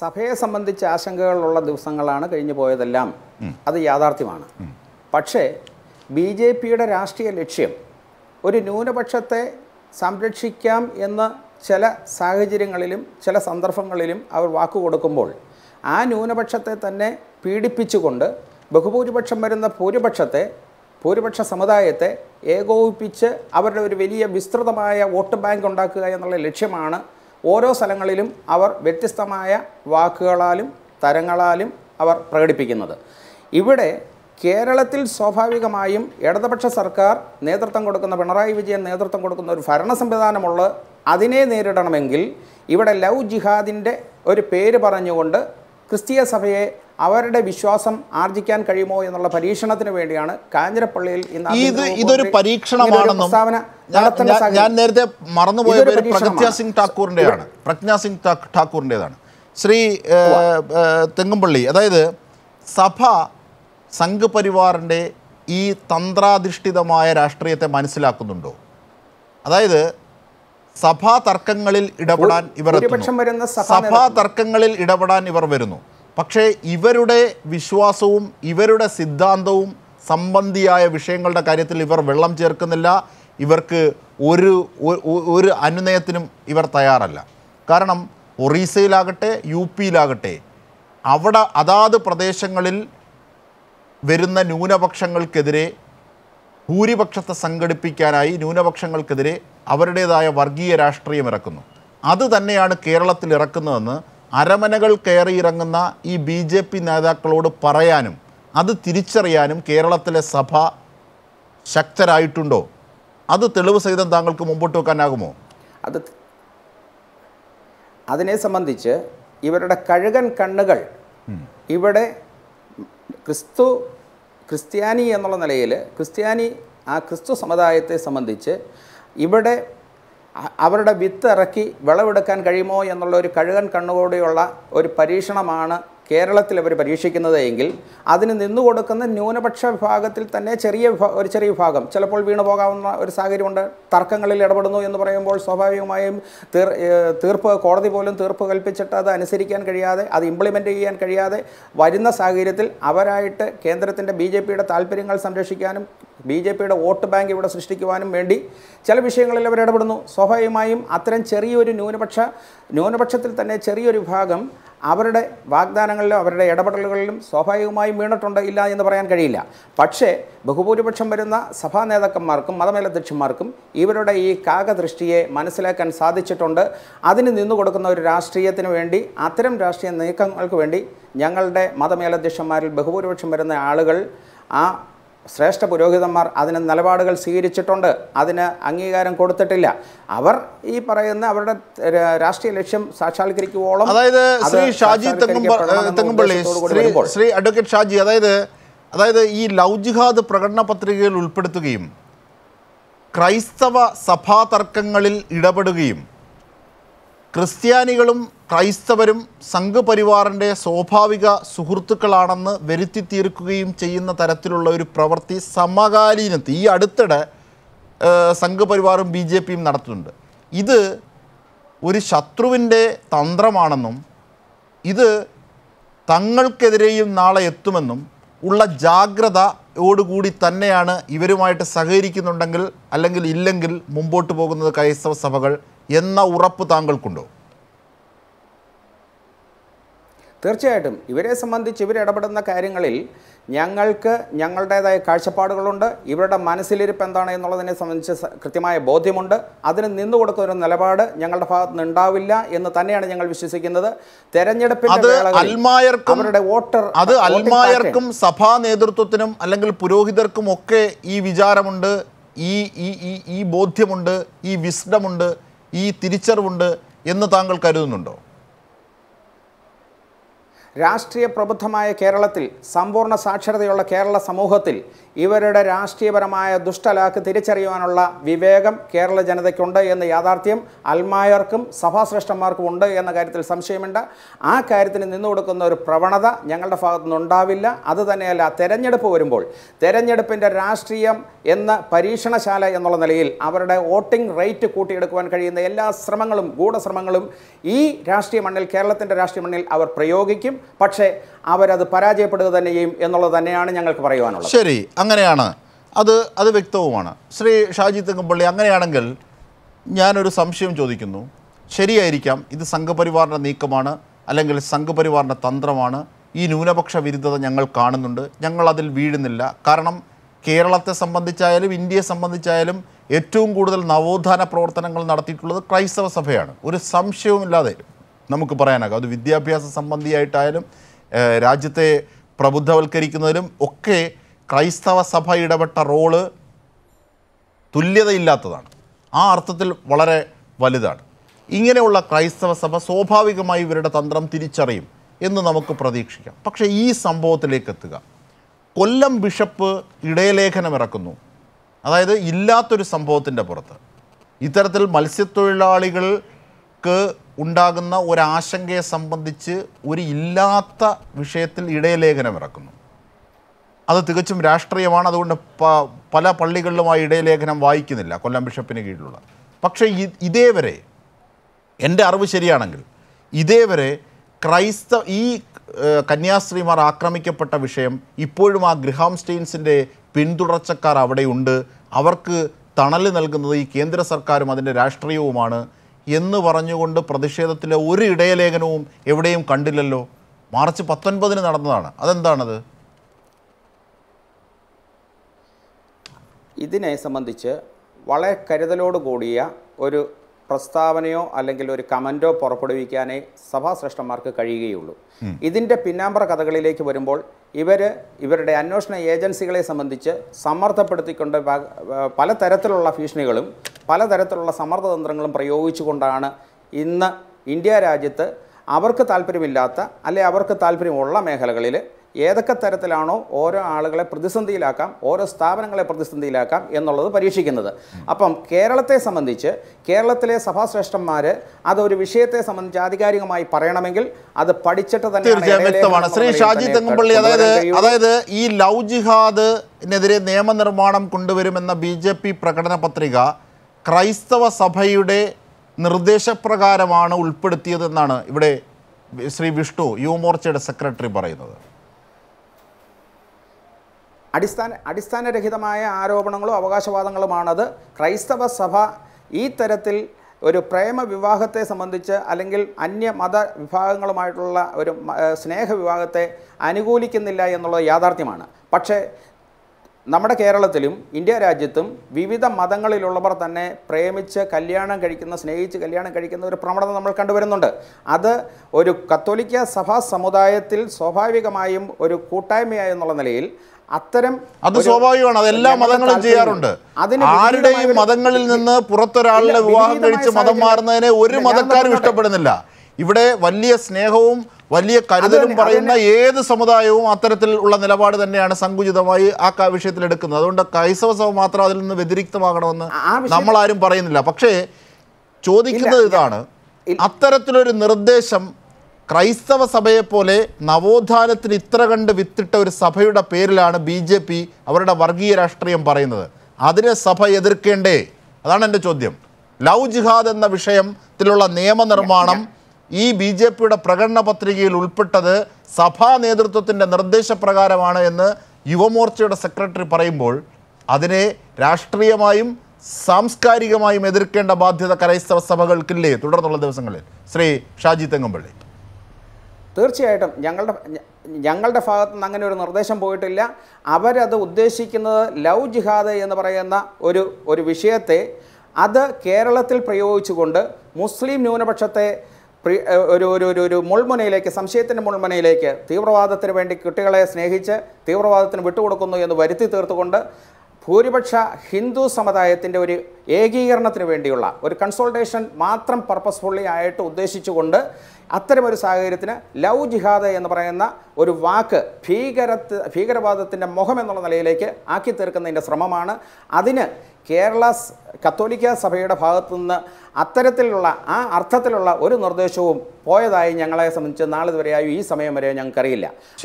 സഭയെ സംബന്ധിച്ച് ആശങ്കകളുള്ള ദിവസങ്ങളാണ് കഴിഞ്ഞു പോയതെല്ലാം അത് യാഥാർത്ഥ്യമാണ് പക്ഷേ ബി ജെ പിയുടെ രാഷ്ട്രീയ ലക്ഷ്യം ഒരു ന്യൂനപക്ഷത്തെ സംരക്ഷിക്കാം എന്ന് ചില സാഹചര്യങ്ങളിലും ചില സന്ദർഭങ്ങളിലും അവർ വാക്കു കൊടുക്കുമ്പോൾ ആ ന്യൂനപക്ഷത്തെ തന്നെ പീഡിപ്പിച്ചുകൊണ്ട് ബഹുഭൂരിപക്ഷം വരുന്ന ഭൂരിപക്ഷത്തെ ഭൂരിപക്ഷ സമുദായത്തെ ഏകോപിപ്പിച്ച് അവരുടെ ഒരു വലിയ വിസ്തൃതമായ വോട്ട് ബാങ്ക് ഉണ്ടാക്കുക എന്നുള്ള ലക്ഷ്യമാണ് ഓരോ സ്ഥലങ്ങളിലും അവർ വ്യത്യസ്തമായ വാക്കുകളാലും തരങ്ങളാലും അവർ പ്രകടിപ്പിക്കുന്നത് ഇവിടെ കേരളത്തിൽ സ്വാഭാവികമായും ഇടതുപക്ഷ സർക്കാർ നേതൃത്വം കൊടുക്കുന്ന പിണറായി വിജയൻ നേതൃത്വം കൊടുക്കുന്ന ഒരു ഭരണ സംവിധാനമുള്ള അതിനെ നേരിടണമെങ്കിൽ ഇവിടെ ലവ് ജിഹാദിൻ്റെ ഒരു പേര് പറഞ്ഞുകൊണ്ട് ക്രിസ്തീയ സഭയെ അവരുടെ വിശ്വാസം ആർജിക്കാൻ കഴിയുമോ എന്നുള്ള പരീക്ഷണത്തിന് വേണ്ടിയാണ് കാഞ്ഞിരപ്പള്ളിയിൽ ഇന്ന് ഇതൊരു പരീക്ഷണമാണെന്നും ഞാൻ നേരത്തെ മറന്നുപോയ പേര് പ്രജ്ഞാ സിംഗ് ഠാക്കൂറിൻ്റെയാണ് പ്രജ്ഞാ സിംഗ് ഠാക്കൂറിൻ്റെതാണ് ശ്രീ തെങ്ങുംപള്ളി അതായത് സഭ സംഘ് പരിവാറിൻ്റെ ഈ തന്ത്രാധിഷ്ഠിതമായ രാഷ്ട്രീയത്തെ മനസ്സിലാക്കുന്നുണ്ടോ അതായത് സഭാ തർക്കങ്ങളിൽ ഇടപെടാൻ ഇവർ സഭാ തർക്കങ്ങളിൽ ഇടപെടാൻ ഇവർ വരുന്നു പക്ഷേ ഇവരുടെ വിശ്വാസവും ഇവരുടെ സിദ്ധാന്തവും സംബന്ധിയായ വിഷയങ്ങളുടെ കാര്യത്തിൽ ഇവർ വെള്ളം ചേർക്കുന്നില്ല ഇവർക്ക് ഒരു ഒരു അനുനയത്തിനും ഇവർ തയ്യാറല്ല കാരണം ഒറീസയിലാകട്ടെ യു പിയിലാകട്ടെ അവിടെ അതാത് പ്രദേശങ്ങളിൽ വരുന്ന ന്യൂനപക്ഷങ്ങൾക്കെതിരെ ഭൂരിപക്ഷത്തെ സംഘടിപ്പിക്കാനായി ന്യൂനപക്ഷങ്ങൾക്കെതിരെ അവരുടേതായ വർഗീയ രാഷ്ട്രീയം ഇറക്കുന്നു അത് തന്നെയാണ് കേരളത്തിൽ ഇറക്കുന്നതെന്ന് അരമനകൾ കയറിയിറങ്ങുന്ന ഈ ബി ജെ പി നേതാക്കളോട് പറയാനും അത് തിരിച്ചറിയാനും കേരളത്തിലെ സഭ ശക്തരായിട്ടുണ്ടോ അത് തെളിവ് സഹിതം താങ്കൾക്ക് മുമ്പോട്ട് വെക്കാനാകുമോ അത് അതിനെ സംബന്ധിച്ച് ഇവരുടെ കഴുകൻ കണ്ണുകൾ ഇവിടെ ക്രിസ്തു ക്രിസ്ത്യാനി എന്നുള്ള നിലയിൽ ക്രിസ്ത്യാനി ആ ക്രിസ്തു സമുദായത്തെ സംബന്ധിച്ച് ഇവിടെ അവരുടെ വിത്ത് ഇറക്കി വിളവെടുക്കാൻ കഴിയുമോ എന്നുള്ള ഒരു കഴുകൻ കണ്ണുകൂടെയുള്ള ഒരു പരീക്ഷണമാണ് കേരളത്തിൽ അവർ പരീക്ഷിക്കുന്നത് എങ്കിൽ അതിന് നിന്നു കൊടുക്കുന്ന ന്യൂനപക്ഷ വിഭാഗത്തിൽ തന്നെ ചെറിയ ഒരു ചെറിയ വിഭാഗം ചിലപ്പോൾ വീണു പോകാവുന്ന ഒരു സാഹചര്യമുണ്ട് തർക്കങ്ങളിൽ ഇടപെടുന്നു എന്ന് പറയുമ്പോൾ സ്വാഭാവികമായും തീർപ്പ് കോടതി പോലും തീർപ്പ് കൽപ്പിച്ചിട്ട് അത് അനുസരിക്കാൻ കഴിയാതെ അത് ഇംപ്ലിമെൻ്റ് ചെയ്യാൻ കഴിയാതെ വരുന്ന സാഹചര്യത്തിൽ അവരായിട്ട് കേന്ദ്രത്തിൻ്റെ ബി ജെ പിയുടെ താല്പര്യങ്ങൾ സംരക്ഷിക്കാനും ബി ജെ പിയുടെ വോട്ട് ബാങ്ക് ഇവിടെ സൃഷ്ടിക്കുവാനും വേണ്ടി ചില വിഷയങ്ങളിൽ അവർ ഇടപെടുന്നു സ്വാഭാവികമായും അത്തരം ചെറിയൊരു ന്യൂനപക്ഷ ന്യൂനപക്ഷത്തിൽ തന്നെ ചെറിയൊരു ഭാഗം അവരുടെ വാഗ്ദാനങ്ങളിലും അവരുടെ ഇടപെടലുകളിലും സ്വാഭാവികമായും വീണിട്ടുണ്ട് ഇല്ല എന്ന് പറയാൻ കഴിയില്ല പക്ഷേ ബഹുഭൂരിപക്ഷം വരുന്ന സഭാ നേതാക്കന്മാർക്കും മതമേലധ്യക്ഷന്മാർക്കും ഇവരുടെ ഈ കാകദൃഷ്ടിയെ മനസ്സിലാക്കാൻ സാധിച്ചിട്ടുണ്ട് അതിന് നിന്നു കൊടുക്കുന്ന ഒരു രാഷ്ട്രീയത്തിന് വേണ്ടി അത്തരം രാഷ്ട്രീയ നീക്കങ്ങൾക്ക് വേണ്ടി ഞങ്ങളുടെ മതമേലധ്യക്ഷന്മാരിൽ ബഹുഭൂരിപക്ഷം വരുന്ന ആളുകൾ ആ ശ്രേഷ്ഠ പുരോഹിതന്മാർ അതിന് നിലപാടുകൾ സ്വീകരിച്ചിട്ടുണ്ട് അതിന് അംഗീകാരം കൊടുത്തിട്ടില്ല അവർ ഈ പറയുന്ന അവരുടെ രാഷ്ട്രീയ ലക്ഷ്യം സാക്ഷാത്കരിക്കുവോളം അതായത് ശ്രീ ഷാജി തെങ്ങുംപള്ളി ശ്രീ അഡ്വക്കേറ്റ് ഷാജി അതായത് അതായത് ഈ ലൗജിഹാദ് പ്രകടന പത്രികയിൽ ഉൾപ്പെടുത്തുകയും ക്രൈസ്തവ സഭാ തർക്കങ്ങളിൽ ഇടപെടുകയും ക്രിസ്ത്യാനികളും ക്രൈസ്തവരും സംഘപരിവാറിൻ്റെ സ്വാഭാവിക സുഹൃത്തുക്കളാണെന്ന് വരുത്തി തീർക്കുകയും ചെയ്യുന്ന തരത്തിലുള്ള ഒരു പ്രവൃത്തി സമകാലീനത്ത് ഈ അടുത്തിടെ സംഘപരിവാറും ബി ജെ പിയും നടത്തുന്നുണ്ട് ഇത് ഒരു ശത്രുവിൻ്റെ തന്ത്രമാണെന്നും ഇത് തങ്ങൾക്കെതിരെയും നാളെ എത്തുമെന്നും ഉള്ള ജാഗ്രത യോടുകൂടി തന്നെയാണ് ഇവരുമായിട്ട് സഹകരിക്കുന്നുണ്ടെങ്കിൽ അല്ലെങ്കിൽ ഇല്ലെങ്കിൽ മുമ്പോട്ട് പോകുന്നത് ക്രൈസ്തവ സഭകൾ എന്ന ഉറപ്പ് താങ്കൾക്കുണ്ടോ തീർച്ചയായിട്ടും ഇവരെ സംബന്ധിച്ച് ഇവരിടപെടുന്ന കാര്യങ്ങളിൽ ഞങ്ങൾക്ക് ഞങ്ങളുടേതായ കാഴ്ചപ്പാടുകളുണ്ട് ഇവരുടെ മനസ്സിലിരിപ്പ് എന്താണ് എന്നുള്ളതിനെ സംബന്ധിച്ച് കൃത്യമായ ബോധ്യമുണ്ട് അതിന് നിന്നു കൊടുക്കുന്ന ഒരു നിലപാട് ഞങ്ങളുടെ ഭാഗത്ത് നിന്ന് ഉണ്ടാവില്ല എന്ന് തന്നെയാണ് ഞങ്ങൾ വിശ്വസിക്കുന്നത് തെരഞ്ഞെടുപ്പിന്റെ അവരുടെ വോട്ടർ അത് അൽമായർക്കും സഭാ നേതൃത്വത്തിനും അല്ലെങ്കിൽ പുരോഹിതർക്കും ഒക്കെ ഈ വിചാരമുണ്ട് ഈ ഈ ഈ ബോധ്യമുണ്ട് ഈ വിസ്ഡമുണ്ട് ഈ തിരിച്ചറിവുണ്ട് എന്ന് താങ്കൾ കരുതുന്നുണ്ടോ രാഷ്ട്രീയ പ്രബുദ്ധമായ കേരളത്തിൽ സമ്പൂർണ്ണ സാക്ഷരതയുള്ള കേരള സമൂഹത്തിൽ ഇവരുടെ രാഷ്ട്രീയപരമായ ദുഷ്ടലാക്ക് തിരിച്ചറിയുവാനുള്ള വിവേകം കേരള ജനതയ്ക്കുണ്ട് എന്ന യാഥാർത്ഥ്യം അൽമായർക്കും സഭാശ്രേഷ്ഠന്മാർക്കും ഉണ്ട് എന്ന കാര്യത്തിൽ സംശയമുണ്ട് ആ കാര്യത്തിന് നിന്നു കൊടുക്കുന്ന ഒരു പ്രവണത ഞങ്ങളുടെ ഭാഗത്തുനിന്ന് ഉണ്ടാവില്ല അതുതന്നെയല്ല തെരഞ്ഞെടുപ്പ് വരുമ്പോൾ തെരഞ്ഞെടുപ്പിൻ്റെ രാഷ്ട്രീയം എന്ന പരീക്ഷണശാല എന്നുള്ള നിലയിൽ അവരുടെ വോട്ടിംഗ് റേറ്റ് കൂട്ടിയെടുക്കുവാൻ കഴിയുന്ന എല്ലാ ശ്രമങ്ങളും ഗൂഢശ്രമങ്ങളും ഈ രാഷ്ട്രീയ മണ്ണിൽ കേരളത്തിൻ്റെ രാഷ്ട്രീയ മണ്ണിൽ അവർ പ്രയോഗിക്കും പക്ഷേ അവരത് പരാജയപ്പെടുക തന്നെ ചെയ്യും എന്നുള്ളത് തന്നെയാണ് ഞങ്ങൾക്ക് പറയുവാനുള്ളത് ശരി അങ്ങനെയാണ് അത് അത് വ്യക്തവുമാണ് ശ്രീ ഷാജി തെങ്കുംപള്ളി അങ്ങനെയാണെങ്കിൽ ഞാനൊരു സംശയം ചോദിക്കുന്നു ശരിയായിരിക്കാം ഇത് സംഘപരിവാറിൻ്റെ നീക്കമാണ് അല്ലെങ്കിൽ സംഘപരിവാറിൻ്റെ തന്ത്രമാണ് ഈ ന്യൂനപക്ഷ വിരുദ്ധത ഞങ്ങൾ കാണുന്നുണ്ട് ഞങ്ങൾ അതിൽ വീഴുന്നില്ല കാരണം കേരളത്തെ സംബന്ധിച്ചായാലും ഇന്ത്യയെ സംബന്ധിച്ചായാലും ഏറ്റവും കൂടുതൽ നവോത്ഥാന പ്രവർത്തനങ്ങൾ നടത്തിയിട്ടുള്ളത് ക്രൈസ്തവ സഭയാണ് ഒരു സംശയവുമില്ലാതെ നമുക്ക് പറയാനാകും അത് വിദ്യാഭ്യാസ സംബന്ധിയായിട്ടായാലും രാജ്യത്തെ പ്രബുദ്ധവൽക്കരിക്കുന്നതിലും ഒക്കെ ക്രൈസ്തവ സഭ ഇടപെട്ട റോള് തുല്യതയില്ലാത്തതാണ് ആ അർത്ഥത്തിൽ വളരെ വലുതാണ് ഇങ്ങനെയുള്ള ക്രൈസ്തവ സഭ സ്വാഭാവികമായി ഇവരുടെ തന്ത്രം തിരിച്ചറിയും എന്ന് നമുക്ക് പ്രതീക്ഷിക്കാം പക്ഷേ ഈ സംഭവത്തിലേക്ക് എത്തുക കൊല്ലം ബിഷപ്പ് ഇടയലേഖനം ഇറക്കുന്നു അതായത് ഇല്ലാത്തൊരു സംഭവത്തിൻ്റെ പുറത്ത് ഇത്തരത്തിൽ മത്സ്യത്തൊഴിലാളികൾക്ക് ഉണ്ടാകുന്ന ഒരാശങ്കയെ സംബന്ധിച്ച് ഒരു ഇല്ലാത്ത വിഷയത്തിൽ ഇടയലേഖനം ഇറക്കുന്നു അത് തികച്ചും രാഷ്ട്രീയമാണ് അതുകൊണ്ട് പല പള്ളികളിലുമായി ഇടയലേഖനം വായിക്കുന്നില്ല കൊല്ലം ബിഷപ്പിന് കീഴിലുള്ള പക്ഷേ ഇതേ വരെ എൻ്റെ അറിവ് ശരിയാണെങ്കിൽ ഇതേ വരെ ക്രൈസ്തവ ഈ കന്യാസ്ത്രീമാർ ആക്രമിക്കപ്പെട്ട വിഷയം ഇപ്പോഴും ആ ഗ്രഹാം സ്റ്റെയിൻസിൻ്റെ പിന്തുടർച്ചക്കാർ അവിടെയുണ്ട് അവർക്ക് തണൽ നൽകുന്നത് ഈ കേന്ദ്ര സർക്കാരും അതിൻ്റെ രാഷ്ട്രീയവുമാണ് എന്ന് പറഞ്ഞുകൊണ്ട് പ്രതിഷേധത്തിലെ ഒരു ഇടയലേഖനവും എവിടെയും കണ്ടില്ലല്ലോ മാർച്ച് പത്തൊൻപതിന് നടന്നതാണ് അതെന്താണത് ഇതിനെ സംബന്ധിച്ച് വളരെ കരുതലോട് കൂടിയ ഒരു പ്രസ്താവനയോ അല്ലെങ്കിൽ ഒരു കമൻറ്റോ പുറപ്പെടുവിക്കാനേ സഭാശ്രേഷ്ഠന്മാർക്ക് കഴിയുകയുള്ളൂ ഇതിൻ്റെ പിന്നാമ്പറ കഥകളിലേക്ക് വരുമ്പോൾ ഇവർ ഇവരുടെ അന്വേഷണ ഏജൻസികളെ സംബന്ധിച്ച് സമ്മർദ്ദപ്പെടുത്തിക്കൊണ്ട് പലതരത്തിലുള്ള ഭീഷണികളും പലതരത്തിലുള്ള സമ്മർദ്ദതന്ത്രങ്ങളും പ്രയോഗിച്ചുകൊണ്ടാണ് ഇന്ന് ഇന്ത്യ രാജ്യത്ത് അവർക്ക് താല്പര്യമില്ലാത്ത അല്ലെ അവർക്ക് താല്പര്യമുള്ള മേഖലകളിൽ ഏതൊക്കെ തരത്തിലാണോ ഓരോ ആളുകളെ പ്രതിസന്ധിയിലാക്കാം ഓരോ സ്ഥാപനങ്ങളെ പ്രതിസന്ധിയിലാക്കാം എന്നുള്ളത് പരീക്ഷിക്കുന്നത് അപ്പം കേരളത്തെ സംബന്ധിച്ച് കേരളത്തിലെ സഭാശ്രേഷ്ഠന്മാർ അതൊരു വിഷയത്തെ സംബന്ധിച്ച് ആധികാരികമായി പറയണമെങ്കിൽ അത് പഠിച്ചിട്ട് തന്നെ ശ്രീ ഷാജി തെങ്ങുംപള്ളി അതായത് അതായത് ഈ ലവ് ജിഹാദിനെതിരെ നിയമനിർമ്മാണം കൊണ്ടുവരുമെന്ന ബി ജെ പി പ്രകടന പത്രിക ക്രൈസ്തവ സഭയുടെ നിർദ്ദേശപ്രകാരമാണ് ഉൾപ്പെടുത്തിയതെന്നാണ് ഇവിടെ ശ്രീ വിഷ്ണു യുവമോർച്ചയുടെ സെക്രട്ടറി പറയുന്നത് അടിസ്ഥാന അടിസ്ഥാനരഹിതമായ ആരോപണങ്ങളും അവകാശവാദങ്ങളുമാണത് ക്രൈസ്തവ സഭ ഈ തരത്തിൽ ഒരു പ്രേമ വിവാഹത്തെ സംബന്ധിച്ച് അല്ലെങ്കിൽ അന്യ മത വിഭാഗങ്ങളുമായിട്ടുള്ള ഒരു സ്നേഹ വിവാഹത്തെ അനുകൂലിക്കുന്നില്ല എന്നുള്ളത് യാഥാർത്ഥ്യമാണ് പക്ഷേ നമ്മുടെ കേരളത്തിലും ഇന്ത്യ രാജ്യത്തും വിവിധ മതങ്ങളിലുള്ളവർ തന്നെ പ്രേമിച്ച് കല്യാണം കഴിക്കുന്ന സ്നേഹിച്ച് കല്യാണം കഴിക്കുന്ന ഒരു പ്രവണത നമ്മൾ കണ്ടുവരുന്നുണ്ട് അത് ഒരു കത്തോലിക്ക സഭാ സമുദായത്തിൽ സ്വാഭാവികമായും ഒരു കൂട്ടായ്മയായെന്നുള്ള എന്നുള്ള നിലയിൽ അത്തരം അത് സ്വാഭാവികമാണ് അത് എല്ലാ മതങ്ങളും ചെയ്യാറുണ്ട് ആരുടെയും മതങ്ങളിൽ നിന്ന് പുറത്തൊരാളുടെ വിവാഹം കഴിച്ച് മതം മാറുന്നതിനെ ഒരു മതക്കാരും ഇഷ്ടപ്പെടുന്നില്ല ഇവിടെ വലിയ സ്നേഹവും വലിയ കരുതലും പറയുന്ന ഏത് സമുദായവും അത്തരത്തിൽ ഉള്ള നിലപാട് തന്നെയാണ് സങ്കുചിതമായി ആ വിഷയത്തിൽ എടുക്കുന്നത് അതുകൊണ്ട് ക്രൈസ്തവ സഭ മാത്രം അതിൽ നിന്ന് വ്യതിരിക്തമാകണമെന്ന് നമ്മളാരും പറയുന്നില്ല പക്ഷേ ചോദിക്കുന്നത് ഇതാണ് അത്തരത്തിലൊരു നിർദ്ദേശം ക്രൈസ്തവ സഭയെ പോലെ നവോത്ഥാനത്തിന് ഇത്ര കണ്ട് വിത്തിട്ട ഒരു സഭയുടെ പേരിലാണ് ബി ജെ പി അവരുടെ വർഗീയ രാഷ്ട്രീയം പറയുന്നത് അതിനെ സഭ എതിർക്കേണ്ടേ അതാണ് എൻ്റെ ചോദ്യം ലവ് ജിഹാദ് എന്ന വിഷയത്തിലുള്ള നിയമനിർമ്മാണം ഈ ബി ജെ പിയുടെ പ്രകടന പത്രികയിൽ ഉൾപ്പെട്ടത് സഭാ നേതൃത്വത്തിൻ്റെ നിർദ്ദേശപ്രകാരമാണ് എന്ന് യുവമോർച്ചയുടെ സെക്രട്ടറി പറയുമ്പോൾ അതിനെ രാഷ്ട്രീയമായും സാംസ്കാരികമായും എതിർക്കേണ്ട ബാധ്യത ക്രൈസ്തവ സഭകൾക്കില്ലേ തുടർന്നുള്ള ദിവസങ്ങളിൽ ശ്രീ ഷാജി തെങ്ങമ്പള്ളി തീർച്ചയായിട്ടും ഞങ്ങളുടെ ഞങ്ങളുടെ ഭാഗത്തു നിന്ന് അങ്ങനെ ഒരു നിർദ്ദേശം പോയിട്ടില്ല അവരത് ഉദ്ദേശിക്കുന്നത് ലവ് ജിഹാദ് എന്ന് പറയുന്ന ഒരു ഒരു വിഷയത്തെ അത് കേരളത്തിൽ പ്രയോഗിച്ചുകൊണ്ട് മുസ്ലിം ന്യൂനപക്ഷത്തെ പ്രി ഒരു ഒരു ഒരു ഒരു മുൾമുനയിലേക്ക് സംശയത്തിൻ്റെ മുൾമുനയിലേക്ക് തീവ്രവാദത്തിന് വേണ്ടി കുട്ടികളെ സ്നേഹിച്ച് തീവ്രവാദത്തിന് വിട്ടുകൊടുക്കുന്നു എന്ന് വരുത്തി തീർത്തുകൊണ്ട് ഭൂരിപക്ഷ ഹിന്ദു സമുദായത്തിൻ്റെ ഒരു ഏകീകരണത്തിന് വേണ്ടിയുള്ള ഒരു കൺസൾട്ടേഷൻ മാത്രം പർപ്പസ്ഫുള്ളി ആയിട്ട് ഉദ്ദേശിച്ചുകൊണ്ട് അത്തരമൊരു സാഹചര്യത്തിന് ലവ് ജിഹാദ് എന്ന് പറയുന്ന ഒരു വാക്ക് ഭീകരത്ത് ഭീകരവാദത്തിൻ്റെ മുഖം എന്നുള്ള നിലയിലേക്ക് ആക്കി തീർക്കുന്നതിൻ്റെ ശ്രമമാണ് അതിന് കേരള കത്തോലിക്ക സഭയുടെ ഭാഗത്തു നിന്ന് അത്തരത്തിലുള്ള ആ അർത്ഥത്തിലുള്ള ഒരു നിർദ്ദേശവും പോയതായി ഞങ്ങളെ സംബന്ധിച്ച് നാളിതുവരെയായും ഈ സമയം വരെ ഞങ്ങൾക്കറിയില്ല